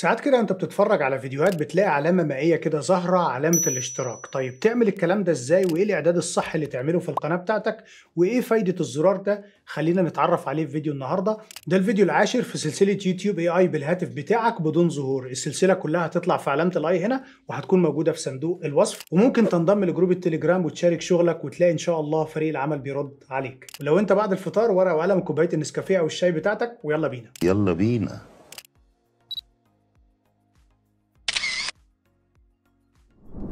ساعات كده انت بتتفرج على فيديوهات بتلاقي علامة مائية كده ظاهرة علامة الاشتراك طيب تعمل الكلام ده ازاي وايه الاعداد الصح اللي تعمله في القناة بتاعتك وايه فايدة الزرار ده خلينا نتعرف عليه في فيديو النهاردة ده الفيديو العاشر في سلسلة يوتيوب اي اي بالهاتف بتاعك بدون ظهور السلسلة كلها هتطلع في علامة الاي هنا وهتكون موجودة في صندوق الوصف وممكن تنضم لجروب التليجرام وتشارك شغلك وتلاقي ان شاء الله فريق العمل بيرد عليك ولو انت بعد الفطار ورقة وقلم وكوبايه النسكافيه او الشاي بتاعتك ويلا بينا يلا بينا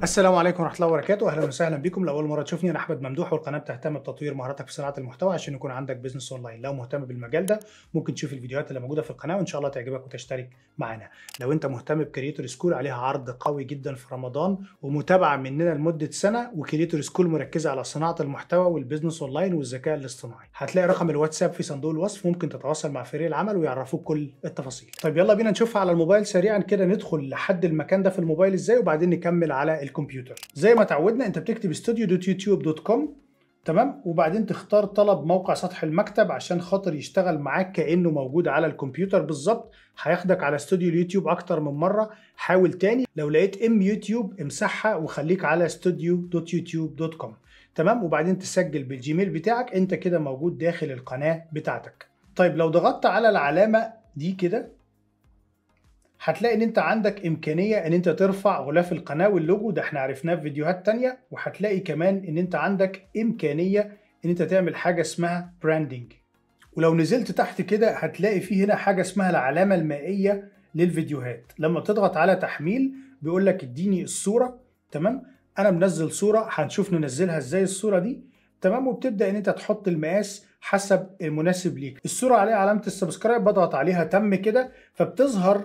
السلام عليكم ورحمه الله وبركاته اهلا وسهلا بكم لاول مره تشوفني انا احمد ممدوح والقناه بتهتم بتطوير مهاراتك في صناعه المحتوى عشان يكون عندك بزنس اونلاين لو مهتم بالمجال ده ممكن تشوف الفيديوهات اللي موجوده في القناه وان شاء الله تعجبك وتشترك معانا لو انت مهتم بكريتور سكول عليها عرض قوي جدا في رمضان ومتابعه مننا لمده سنه وكريتور سكول مركزه على صناعه المحتوى والبزنس اونلاين والذكاء الاصطناعي هتلاقي رقم الواتساب في صندوق الوصف ممكن تتواصل مع فريق العمل ويعرفوك كل التفاصيل طيب يلا بينا نشوفها على الموبايل سريعا كده ندخل لحد المكان ده في الموبايل ازاي وبعدين نكمل على الكمبيوتر زي ما تعودنا انت بتكتب studio.youtube.com تمام وبعدين تختار طلب موقع سطح المكتب عشان خاطر يشتغل معاك كانه موجود على الكمبيوتر بالظبط هياخدك على استوديو اليوتيوب اكتر من مره حاول تاني لو لقيت ام يوتيوب امسحها وخليك على studio.youtube.com تمام وبعدين تسجل بالجيميل بتاعك انت كده موجود داخل القناه بتاعتك طيب لو ضغطت على العلامه دي كده هتلاقي ان انت عندك امكانيه ان انت ترفع غلاف القناه واللوجو ده احنا عرفناه في فيديوهات تانية وهتلاقي كمان ان انت عندك امكانيه ان انت تعمل حاجه اسمها براندنج ولو نزلت تحت كده هتلاقي فيه هنا حاجه اسمها العلامه المائيه للفيديوهات لما تضغط على تحميل بيقول لك اديني الصوره تمام انا منزل صوره هنشوف ننزلها ازاي الصوره دي تمام وبتبدا ان انت تحط المقاس حسب المناسب ليك الصوره عليها علامه السبسكرايب بضغط عليها تم كده فبتظهر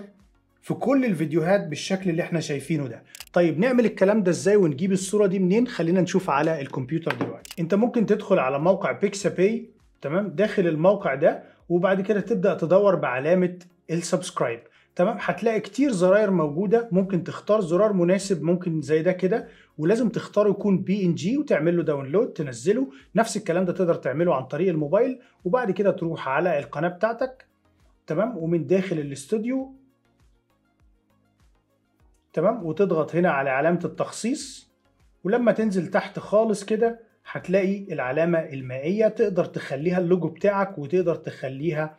في كل الفيديوهات بالشكل اللي احنا شايفينه ده طيب نعمل الكلام ده ازاي ونجيب الصوره دي منين خلينا نشوف على الكمبيوتر دلوقتي انت ممكن تدخل على موقع بيكسابي تمام داخل الموقع ده وبعد كده تبدا تدور بعلامه السبسكرايب تمام هتلاقي كتير زراير موجوده ممكن تختار زرار مناسب ممكن زي ده كده ولازم تختاره يكون بي ان جي وتعمل له داونلود تنزله نفس الكلام ده تقدر تعمله عن طريق الموبايل وبعد كده تروح على القناه بتاعتك تمام ومن داخل الاستوديو تمام وتضغط هنا على علامة التخصيص ولما تنزل تحت خالص كده هتلاقي العلامة المائية تقدر تخليها اللوجو بتاعك وتقدر تخليها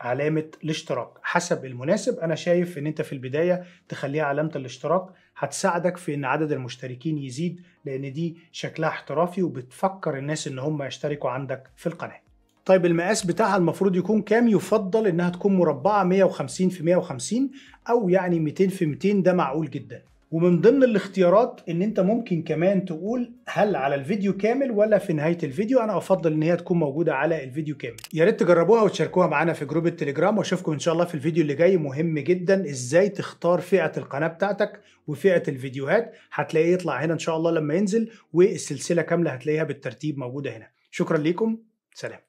علامة الاشتراك حسب المناسب أنا شايف إن أنت في البداية تخليها علامة الاشتراك هتساعدك في إن عدد المشتركين يزيد لأن دي شكلها احترافي وبتفكر الناس إن هم يشتركوا عندك في القناة طيب المقاس بتاعها المفروض يكون كام يفضل انها تكون مربعه 150 في 150 او يعني 200 في 200 ده معقول جدا ومن ضمن الاختيارات ان انت ممكن كمان تقول هل على الفيديو كامل ولا في نهايه الفيديو انا افضل ان هي تكون موجوده على الفيديو كامل يا ريت تجربوها وتشاركوها معانا في جروب التليجرام واشوفكم ان شاء الله في الفيديو اللي جاي مهم جدا ازاي تختار فئه القناه بتاعتك وفئه الفيديوهات هتلاقيه يطلع هنا ان شاء الله لما ينزل والسلسله كامله هتلاقيها بالترتيب موجوده هنا شكرا لكم سلام